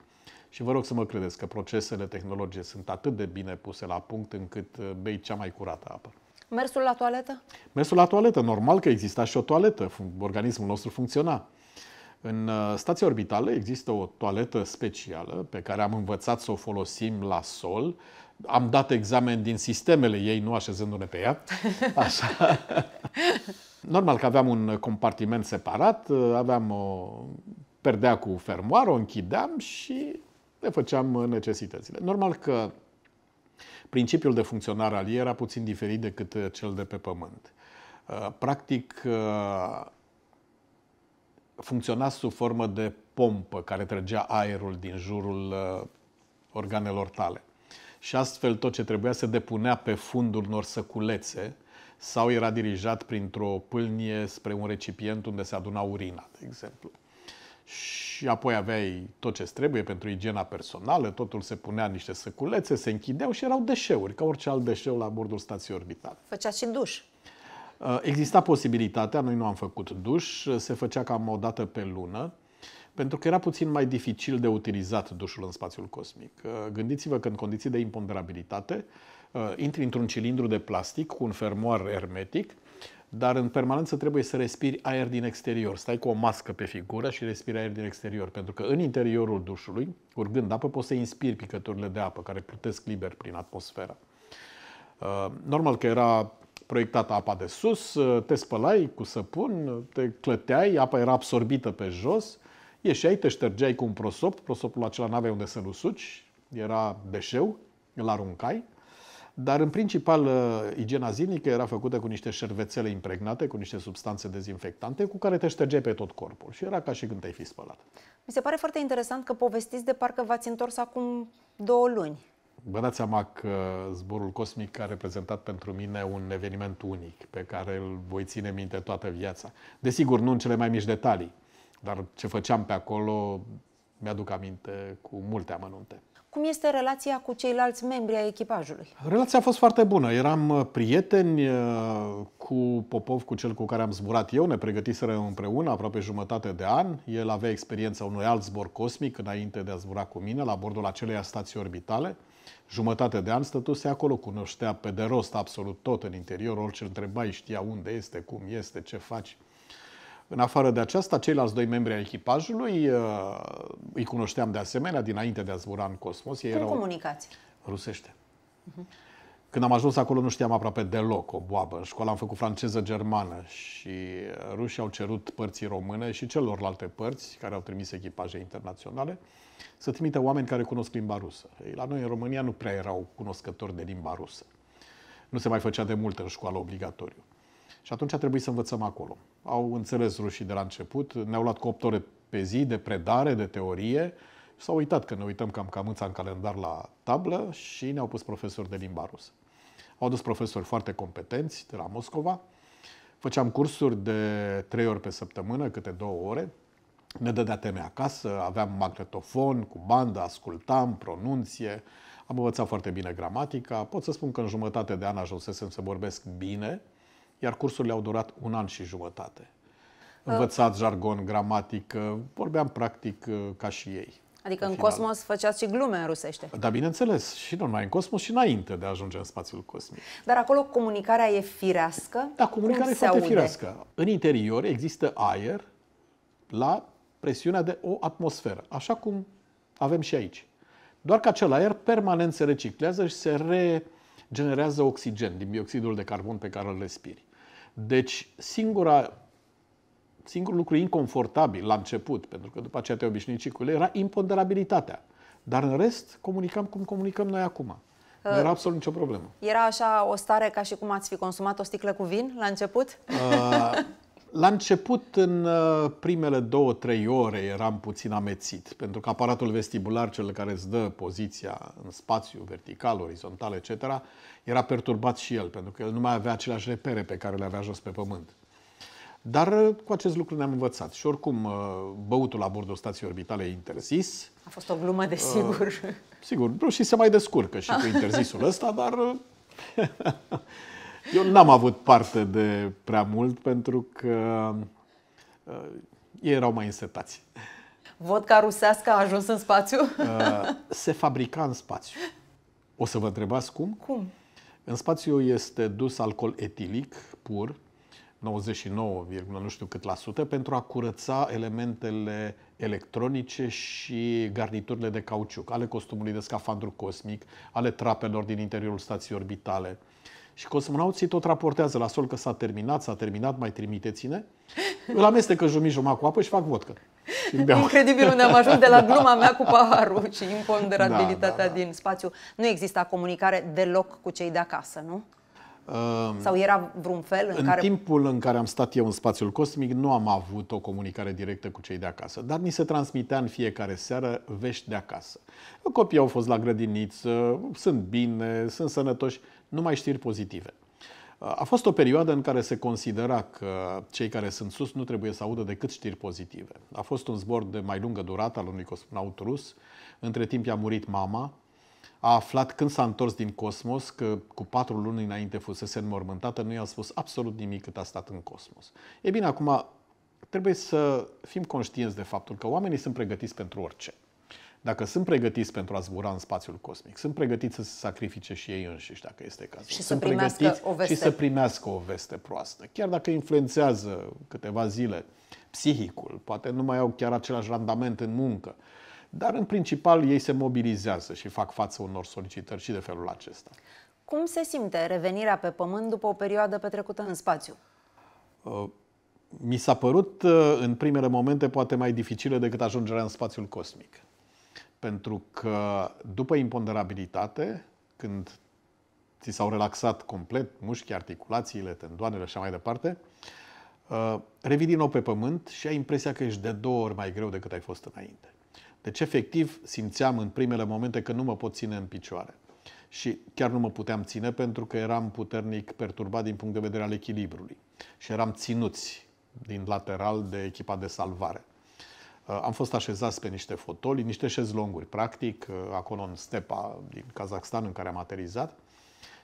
Și vă rog să mă credeți că procesele tehnologice sunt atât de bine puse la punct încât uh, bei cea mai curată apă. Mersul la toaletă? Mersul la toaletă. Normal că exista și o toaletă. Organismul nostru funcționa. În uh, stația orbitală există o toaletă specială pe care am învățat să o folosim la sol am dat examen din sistemele ei, nu așezându-ne pe ea. (laughs) Așa. Normal că aveam un compartiment separat, aveam o perdea cu fermoar, o închideam și le făceam necesitățile. Normal că principiul de funcționare al ei era puțin diferit decât cel de pe pământ. Uh, practic, uh, funcționa sub formă de pompă care trăgea aerul din jurul uh, organelor tale și astfel tot ce trebuia se depunea pe fundul unor săculețe sau era dirijat printr-o pâlnie spre un recipient unde se aduna urina, de exemplu. Și apoi aveai tot ce trebuie pentru igiena personală, totul se punea în niște săculețe, se închideau și erau deșeuri, ca orice alt deșeu la bordul stației orbitale. Făcea și duș. Uh, exista posibilitatea, noi nu am făcut duș, se făcea cam o dată pe lună pentru că era puțin mai dificil de utilizat dușul în spațiul cosmic. Uh, gândiți-vă că în condiții de imponderabilitate uh, intri într-un cilindru de plastic cu un fermoar ermetic, dar în permanență trebuie să respiri aer din exterior. Stai cu o mască pe figură și respiri aer din exterior, pentru că în interiorul dușului, urgând apă, poți să inspiri picăturile de apă care plutesc liber prin atmosferă. Uh, normal că era proiectată apa de sus, te spălai cu săpun, te clăteai, apa era absorbită pe jos – ieșeai, te ștergeai cu un prosop, prosopul acela n-aveai unde să-l usuci, era deșeu, îl aruncai, dar în principal uh, igiena zilnică era făcută cu niște șervețele impregnate, cu niște substanțe dezinfectante, cu care te ștergeai pe tot corpul și era ca și când te-ai fi spălat. Mi se pare foarte interesant că povestiți de parcă v-ați întors acum două luni. Vă dați seama că zborul cosmic a reprezentat pentru mine un eveniment unic pe care îl voi ține minte toată viața. Desigur, nu în cele mai mici detalii, dar ce făceam pe acolo mi-aduc aminte cu multe amănunte. Cum este relația cu ceilalți membri ai echipajului? Relația a fost foarte bună. Eram uh, prieteni uh, cu Popov, cu cel cu care am zburat eu. Ne pregătiseră împreună aproape jumătate de an. El avea experiența unui alt zbor cosmic înainte de a zbura cu mine la bordul aceleia stații orbitale. Jumătate de an stătuse acolo, cunoștea pe de rost absolut tot în interior, orice întrebai știa unde este, cum este, ce faci. În afară de aceasta, ceilalți doi membri ai echipajului uh, îi cunoșteam de asemenea dinainte de a zbura în cosmos. Ei Cum erau comunicați? Rusește. Uh-huh. Când am ajuns acolo nu știam aproape deloc o boabă. În școală am făcut franceză germană și uh, rușii au cerut părții române și celorlalte părți care au trimis echipaje internaționale să trimită oameni care cunosc limba rusă. Ei, la noi în România nu prea erau cunoscători de limba rusă. Nu se mai făcea de mult în școală obligatoriu. Și atunci a trebuit să învățăm acolo. Au înțeles rușii de la început, ne-au luat cu 8 ore pe zi de predare, de teorie, s-au uitat că ne uităm cam cămâța în calendar la tablă și ne-au pus profesori de limba rusă. Au adus profesori foarte competenți de la Moscova. Făceam cursuri de trei ori pe săptămână, câte două ore. Ne dădea teme acasă, aveam magnetofon cu bandă, ascultam, pronunție. Am învățat foarte bine gramatica. Pot să spun că în jumătate de an ajunsesem să vorbesc bine, iar cursurile au durat un an și jumătate. Ah. Învățat uh. jargon, gramatică, vorbeam practic uh, ca și ei. Adică în, final. cosmos făceați și glume în rusește. Da, bineînțeles, și nu numai în cosmos, și înainte de a ajunge în spațiul cosmic. Dar acolo comunicarea e firească? Da, comunicarea e foarte firească. În interior există aer la presiunea de o atmosferă, așa cum avem și aici. Doar că acel aer permanent se reciclează și se regenerează oxigen din bioxidul de carbon pe care îl respiri. Deci, singura, singurul lucru inconfortabil la început, pentru că după aceea te obișnui și cu el, era imponderabilitatea. Dar în rest, comunicam cum comunicăm noi acum. Nu era uh, absolut nicio problemă. Era așa o stare ca și cum ați fi consumat o sticlă cu vin la început? Uh, la început, în uh, primele două, trei ore, eram puțin amețit, pentru că aparatul vestibular, cel care îți dă poziția în spațiu, vertical, orizontal, etc., era perturbat și el, pentru că el nu mai avea aceleași repere pe care le avea jos pe pământ. Dar uh, cu acest lucru ne-am învățat. Și oricum, uh, băutul la bordul stației orbitale e interzis. A fost o glumă, desigur. Uh, sigur, și se mai descurcă și cu interzisul ăsta, dar (laughs) Eu n-am avut parte de prea mult pentru că uh, ei erau mai însetați. Vodka rusească a ajuns în spațiu? Uh, se fabrica în spațiu. O să vă întrebați cum? Cum? În spațiu este dus alcool etilic pur, 99, nu știu cât la sută, pentru a curăța elementele electronice și garniturile de cauciuc, ale costumului de scafandru cosmic, ale trapelor din interiorul stației orbitale. Și cosmonauții tot raportează la sol că s-a terminat, s-a terminat, mai trimiteți-ne. Îl amestecă jumii jumătate cu apă și fac vodcă. Incredibil unde am ajuns de la gluma mea cu paharul și imponderabilitatea da, da, da. din spațiu. Nu exista comunicare deloc cu cei de acasă, nu? Sau era vreun fel în, în care... timpul în care am stat eu în spațiul cosmic, nu am avut o comunicare directă cu cei de acasă, dar ni se transmitea în fiecare seară vești de acasă. Copiii au fost la grădiniță, sunt bine, sunt sănătoși numai știri pozitive. A fost o perioadă în care se considera că cei care sunt sus nu trebuie să audă decât știri pozitive. A fost un zbor de mai lungă durată al unui cosmonaut rus. Între timp i-a murit mama. A aflat când s-a întors din cosmos că cu patru luni înainte fusese înmormântată, nu i-a spus absolut nimic cât a stat în cosmos. E bine, acum trebuie să fim conștienți de faptul că oamenii sunt pregătiți pentru orice dacă sunt pregătiți pentru a zbura în spațiul cosmic, sunt pregătiți să se sacrifice și ei înșiși, dacă este cazul. Și sunt să pregătiți o veste. și să primească o veste proastă. Chiar dacă influențează câteva zile psihicul, poate nu mai au chiar același randament în muncă, dar în principal ei se mobilizează și fac față unor solicitări și de felul acesta. Cum se simte revenirea pe Pământ după o perioadă petrecută în spațiu? Uh, mi s-a părut uh, în primele momente poate mai dificilă decât ajungerea în spațiul cosmic. Pentru că după imponderabilitate, când ți s-au relaxat complet mușchii, articulațiile, tendoanele și așa mai departe, uh, revii din nou pe pământ și ai impresia că ești de două ori mai greu decât ai fost înainte. Deci, efectiv, simțeam în primele momente că nu mă pot ține în picioare. Și chiar nu mă puteam ține pentru că eram puternic perturbat din punct de vedere al echilibrului. Și eram ținuți din lateral de echipa de salvare. Uh, am fost așezați pe niște fotoli, niște șezlonguri, practic, uh, acolo în stepa din Kazakhstan în care am aterizat.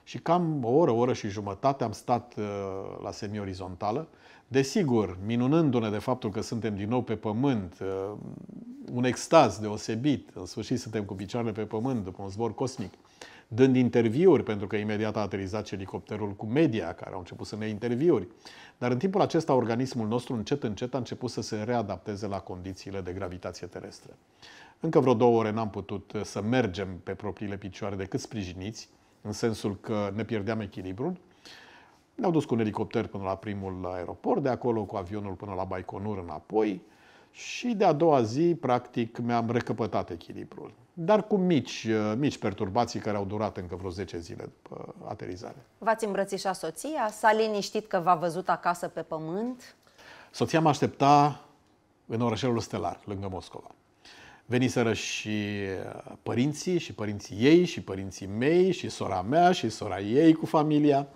Și cam o oră, o oră și jumătate am stat uh, la semi-orizontală. Desigur, minunându-ne de faptul că suntem din nou pe pământ, un extaz deosebit, în sfârșit suntem cu picioarele pe pământ după un zbor cosmic dând interviuri, pentru că imediat a aterizat elicopterul cu media, care au început să ne interviuri. Dar în timpul acesta, organismul nostru încet, încet a început să se readapteze la condițiile de gravitație terestră. Încă vreo două ore n-am putut uh, să mergem pe propriile picioare decât sprijiniți, în sensul că ne pierdeam echilibrul. Ne-au dus cu un elicopter până la primul aeroport, de acolo cu avionul până la Baikonur înapoi și de a doua zi, practic, mi-am recăpătat echilibrul dar cu mici, uh, mici perturbații care au durat încă vreo 10 zile după aterizare. V-ați îmbrățișa soția? S-a liniștit că v-a văzut acasă pe pământ? Soția mă aștepta în orășelul stelar, lângă Moscova. Veniseră și uh, părinții, și părinții ei, și părinții mei, și sora mea, și sora ei cu familia.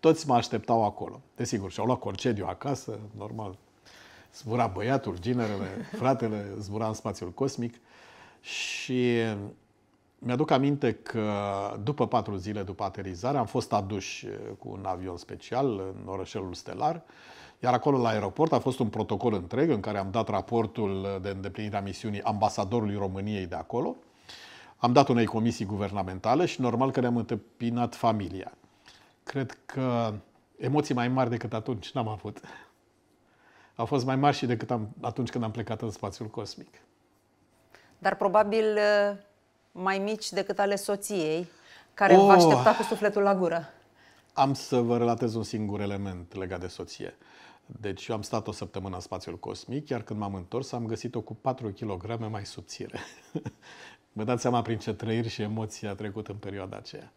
Toți mă așteptau acolo. Desigur, și-au luat concediu acasă, normal. Zbura băiatul, ginerele, fratele, zbura în spațiul cosmic. Și mi-aduc aminte că după patru zile după aterizare am fost aduși eh, cu un avion special în orășelul stelar, iar acolo la aeroport a fost un protocol întreg în care am dat raportul eh, de îndeplinire a misiunii ambasadorului României de acolo. Am dat unei comisii guvernamentale și normal că ne-am întâmpinat familia. Cred că emoții mai mari decât atunci n-am avut. Au fost mai mari și decât am, atunci când am plecat în spațiul cosmic dar probabil uh, mai mici decât ale soției, care oh. va aștepta cu sufletul la gură. Am să vă relatez un singur element legat de soție. Deci eu am stat o săptămână în spațiul cosmic, iar când m-am întors am găsit-o cu 4 kg mai subțire. (laughs) Vă dați seama prin ce trăiri și emoții a trecut în perioada aceea.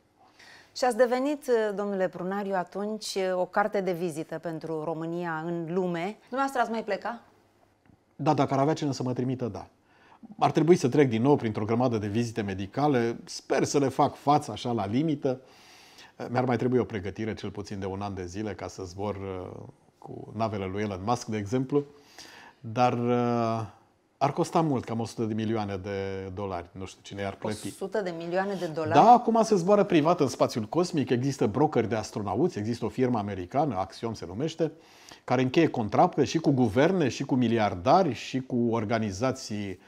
Și ați devenit, uh, domnule Prunariu, atunci uh, o carte de vizită pentru România în lume. Dumneavoastră ați mai pleca? Da, dacă ar avea cine să mă trimită, da. Ar trebui să trec din nou printr-o grămadă de vizite medicale. Sper să le fac față așa la limită. Eh, mi-ar mai trebui o pregătire cel puțin de un an de zile ca să zbor eh, cu navele lui Elon Musk, de exemplu. Dar eh, ar costa mult, cam 100 de milioane de dolari. Nu știu cine i-ar plăti. 100 de milioane de dolari? Da, acum se zboară privat în spațiul cosmic. Există brokeri de astronauți, există o firmă americană, Axiom se numește, care încheie contracte și cu guverne, și cu miliardari, și cu organizații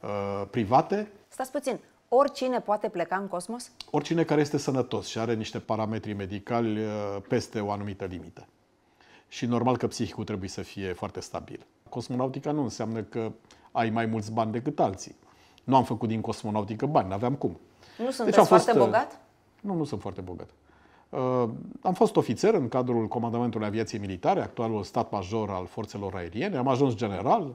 uh, private. Stați puțin, oricine poate pleca în cosmos? Oricine care este sănătos și are niște parametri medicali uh, peste o anumită limită. Și normal că psihicul trebuie să fie foarte stabil. Cosmonautica nu înseamnă că ai mai mulți bani decât alții. Nu am făcut din cosmonautică bani, n-aveam cum. Nu sunt deci am fost, foarte uh, bogat? Nu, nu sunt foarte bogat. Uh, am fost ofițer în cadrul Comandamentului Aviației Militare, actualul stat major al forțelor aeriene, am ajuns general,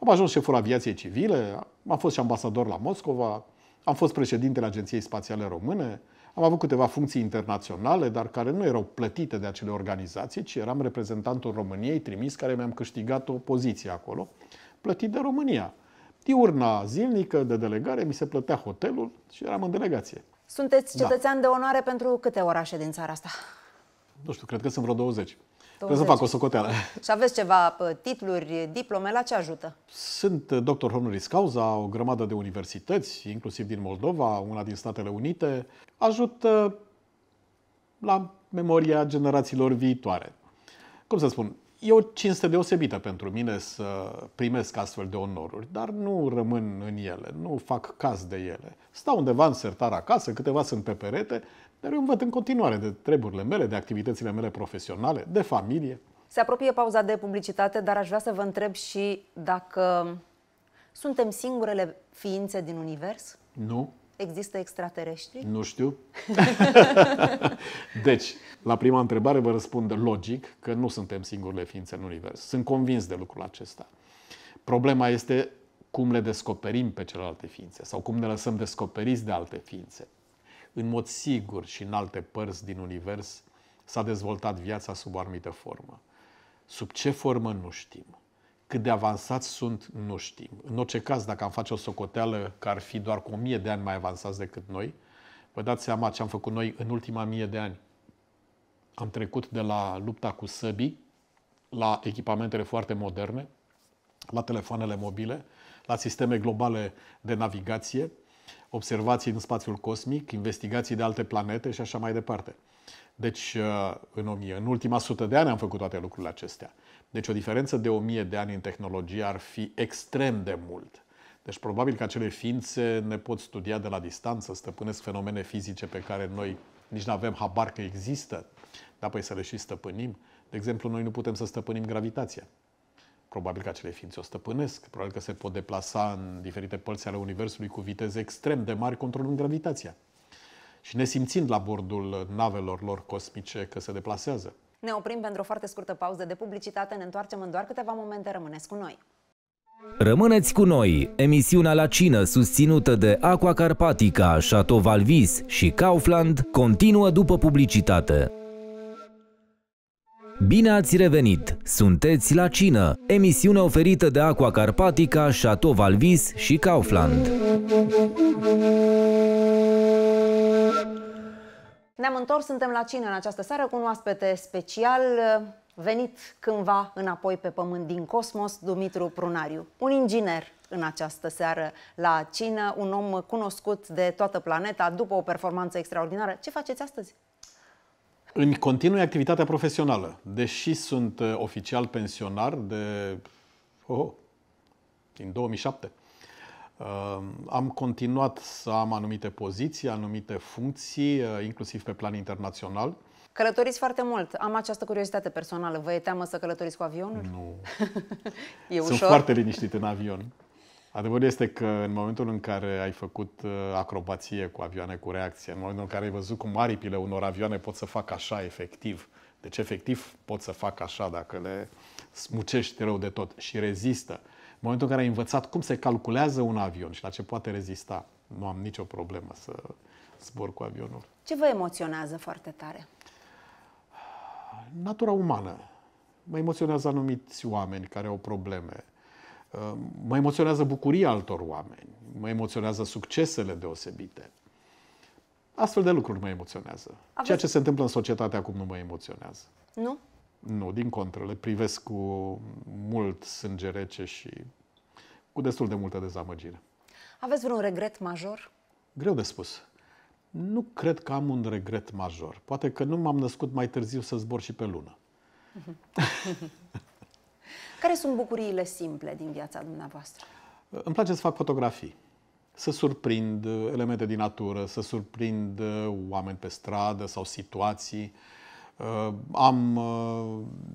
am ajuns șeful aviației civile, am fost și ambasador la Moscova, am fost președintele Agenției Spațiale Române, am avut câteva funcții internaționale, dar care nu erau plătite de acele organizații, ci eram reprezentantul României trimis care mi-am câștigat o poziție acolo, plătit de România. Diurna zilnică de delegare mi se plătea hotelul și eram în delegație. Sunteți da. cetățean da. de onoare pentru câte orașe din țara asta? Nu știu, cred că sunt vreo 20. Trebuie să fac o socoteală. (laughs) Și aveți ceva titluri, diplome, la ce ajută? Sunt eh, doctor honoris causa, o grămadă de universități, inclusiv din Moldova, una din Statele Unite. Ajută la memoria generațiilor viitoare. Cum să spun, E o cinste deosebită pentru mine să primesc astfel de onoruri, dar nu rămân în ele, nu fac caz de ele. Stau undeva în sertar acasă, câteva sunt pe perete, dar eu învăț în continuare de treburile mele, de activitățile mele profesionale, de familie. Se apropie pauza de publicitate, dar aș vrea să vă întreb și dacă suntem singurele ființe din univers? Nu. Există extraterestri? Nu știu. (laughs) deci, la prima întrebare vă răspund logic că nu suntem singurele ființe în univers. Sunt convins de lucrul acesta. Problema este cum le descoperim pe celelalte ființe sau cum ne lăsăm descoperiți de alte ființe în mod sigur și în alte părți din univers s-a dezvoltat viața sub o anumită formă. Sub ce formă nu știm. Cât de avansați sunt, nu știm. În orice caz, dacă am face o socoteală că ar fi doar cu o mie de ani mai avansați decât noi, vă dați seama ce am făcut noi în ultima mie de ani. Am trecut de la lupta cu săbii la echipamentele foarte moderne, la telefoanele mobile, la sisteme globale de navigație, observații în spațiul cosmic, investigații de alte planete și așa mai departe. Deci, uh, în, 1000, în ultima sută de ani am făcut toate lucrurile acestea. Deci, o diferență de 1000 de ani în tehnologie ar fi extrem de mult. Deci, probabil că acele ființe ne pot studia de la distanță, stăpânesc fenomene fizice pe care noi nici nu avem habar că există, dar păi să le și stăpânim. De exemplu, noi nu putem să stăpânim gravitația probabil că acele ființe o stăpânesc, probabil că se pot deplasa în diferite părți ale Universului cu viteze extrem de mari, controlând gravitația. Și ne simțind la bordul navelor lor cosmice că se deplasează. Ne oprim pentru o foarte scurtă pauză de publicitate, ne întoarcem în doar câteva momente, rămâneți cu noi. Rămâneți cu noi! Emisiunea la cină susținută de Aqua Carpatica, Chateau Valvis și Kaufland continuă după publicitate. Bine ați revenit! Sunteți la cină, emisiune oferită de Aqua Carpatica, Chateau Valvis și Kaufland. Ne-am întors, suntem la cină în această seară cu un oaspete special venit cândva înapoi pe pământ din cosmos, Dumitru Prunariu, un inginer în această seară la cină, un om cunoscut de toată planeta după o performanță extraordinară. Ce faceți astăzi? Îmi continui activitatea profesională, deși sunt uh, oficial pensionar de oh, din 2007. Uh, am continuat să am anumite poziții, anumite funcții, uh, inclusiv pe plan internațional. Călătoriți foarte mult. Am această curiozitate personală. Vă e teamă să călătoriți cu avionul? Nu. (laughs) e ușor? Sunt foarte liniștit în avion. Adevărul este că în momentul în care ai făcut uh, acrobație cu avioane cu reacție, în momentul în care ai văzut cum aripile unor avioane pot să facă așa efectiv, deci efectiv pot să facă așa dacă le smucești rău de tot și rezistă. În momentul în care ai învățat cum se calculează un avion și la ce poate rezista, nu am nicio problemă să zbor cu avionul. Ce vă emoționează foarte tare? Natura umană. Mă emoționează anumiți oameni care au probleme Mă emoționează bucuria altor oameni, mă emoționează succesele deosebite. Astfel de lucruri mă emoționează. Aveți... Ceea ce se întâmplă în societate acum nu mă emoționează. Nu? Nu, din contră, le privesc cu mult sânge rece și cu destul de multă dezamăgire. Aveți vreun regret major? Greu de spus. Nu cred că am un regret major. Poate că nu m-am născut mai târziu să zbor și pe lună. (laughs) Care sunt bucuriile simple din viața dumneavoastră? Îmi place să fac fotografii. Să surprind uh, elemente din natură, să surprind uh, oameni pe stradă sau situații. Uh, am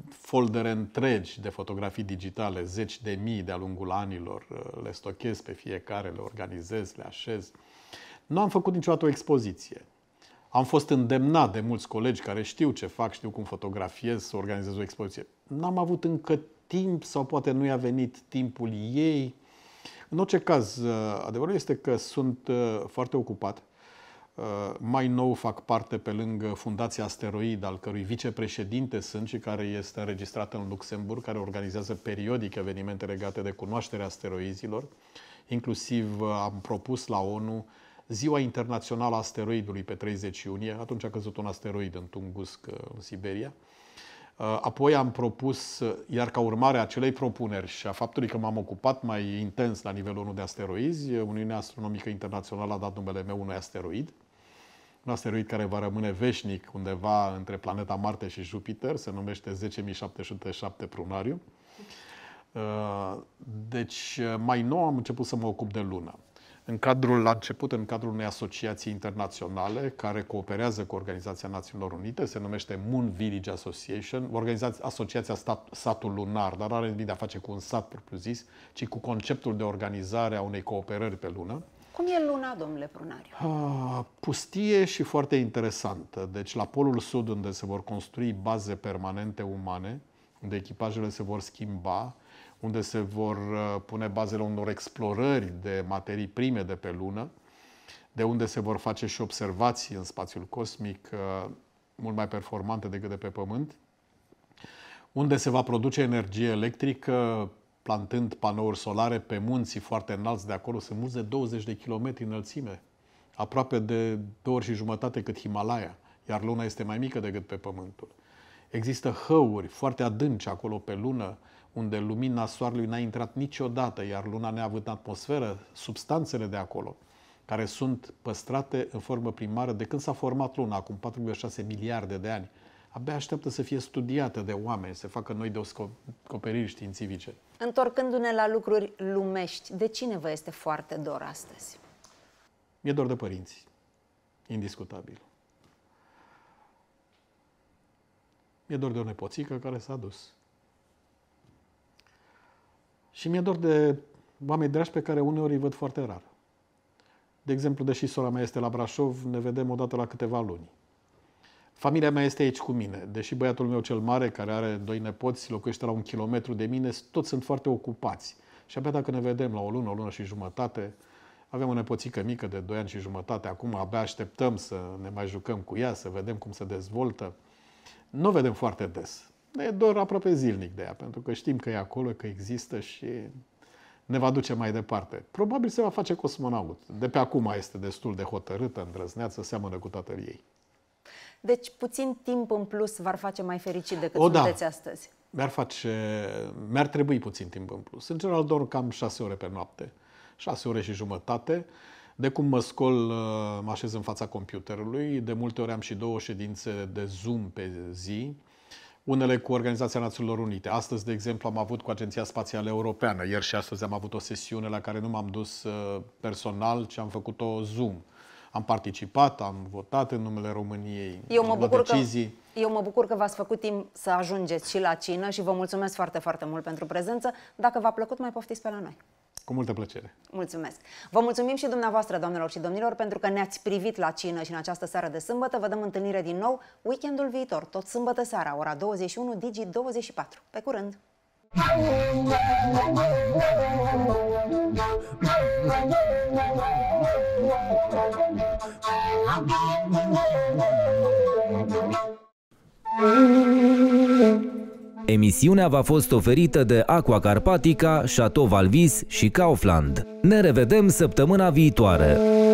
foldere întregi de fotografii digitale, zeci de mii de-a lungul anilor. Le stochez pe fiecare, le organizez, le așez. Nu am făcut niciodată o expoziție. Am fost îndemnat de mulți colegi care știu ce fac, știu cum fotografiez, să organizez o expoziție. N-am avut încă timp sau poate nu i-a venit timpul ei. În orice caz, uh, adevărul este că sunt uh, foarte ocupat. Uh, mai nou fac parte pe lângă Fundația Asteroid, al cărui vicepreședinte sunt și care este înregistrat în Luxemburg, care organizează periodic evenimente legate de cunoașterea asteroizilor. Inclusiv am propus la ONU Ziua Internațională a Asteroidului pe 30 iunie. Atunci a căzut un asteroid în Tungusc, în Siberia. Uh, apoi am propus, uh, iar ca urmare a acelei propuneri și a faptului că m-am ocupat mai intens la nivelul 1 de asteroizi, uh, Uniunea Astronomică Internațională a dat numele meu unui asteroid, un asteroid care va rămâne veșnic undeva între planeta Marte și Jupiter, se numește 10707 Prunariu. Deci, mai nou am început să mă ocup de lună în cadrul, la început, în cadrul unei asociații internaționale care cooperează cu Organizația Națiunilor Unite, se numește Moon Village Association, asociația stat, satul lunar, dar are nimic de a face cu un sat propriu-zis, ci cu conceptul de organizare a unei cooperări pe lună. Cum e luna, domnule Prunariu? A, ah, pustie și foarte interesantă. Deci la Polul Sud, unde se vor construi baze permanente umane, unde echipajele se vor schimba, unde se vor uh, pune bazele unor explorări de materii prime de pe lună, de unde se vor face și observații în spațiul cosmic uh, mult mai performante decât de pe Pământ, unde se va produce energie electrică plantând panouri solare pe munții foarte înalți de acolo. Sunt mulți de 20 de kilometri înălțime, aproape de două ori și jumătate cât Himalaya, iar luna este mai mică decât pe Pământul. Există hăuri foarte adânci acolo pe lună, unde lumina soarelui n-a intrat niciodată, iar luna n-a avut atmosferă, substanțele de acolo, care sunt păstrate în formă primară de când s-a format luna, acum 4,6 miliarde de ani, abia așteaptă să fie studiată de oameni, să facă noi descoperiri științifice. Întorcându-ne la lucruri lumești, de cine vă este foarte dor astăzi? Mi-e dor de părinți, indiscutabil. Mi-e dor de o nepoțică care s-a dus. Și mi-e dor de oameni dragi pe care uneori îi văd foarte rar. De exemplu, deși sora mea este la Brașov, ne vedem odată la câteva luni. Familia mea este aici cu mine. Deși băiatul meu cel mare, care are doi nepoți, locuiește la un kilometru de mine, toți sunt foarte ocupați. Și abia dacă ne vedem la o lună, o lună și jumătate, avem o nepoțică mică de 2 ani și jumătate, acum abia așteptăm să ne mai jucăm cu ea, să vedem cum se dezvoltă. Nu o vedem foarte des ne dor aproape zilnic de ea, pentru că știm că e acolo, că există și ne va duce mai departe. Probabil se va face cosmonaut. De pe acum este destul de hotărâtă, îndrăzneață, seamănă cu tatăl ei. Deci puțin timp în plus v-ar face mai fericit decât o, da. astăzi. Mi-ar face, mi-ar trebui puțin timp în plus. În general dorm cam șase ore pe noapte, șase ore și jumătate. De cum mă scol, uh, mă așez în fața computerului. De multe ori am și două ședințe de Zoom pe zi unele cu Organizația Națiunilor Unite. Astăzi, de exemplu, am avut cu Agenția Spațială Europeană. Ieri și astăzi am avut o sesiune la care nu m-am dus uh, personal, ci am făcut-o Zoom. Am participat, am votat în numele României. Eu mă bucur decizii. că eu mă bucur că v-ați făcut timp să ajungeți și la cină și vă mulțumesc foarte, foarte mult pentru prezență. Dacă v-a plăcut, mai poftiți pe la noi. Cu multă plăcere. Mulțumesc. Vă mulțumim și dumneavoastră, doamnelor și domnilor, pentru că ne-ați privit la cină și în această seară de sâmbătă. Vă dăm întâlnire din nou weekendul viitor, tot sâmbătă seara, ora 21, Digi 24. Pe curând! Thank you. Emisiunea v-a fost oferită de Aqua Carpatica, Chateau Valvis și Kaufland. Ne revedem săptămâna viitoare!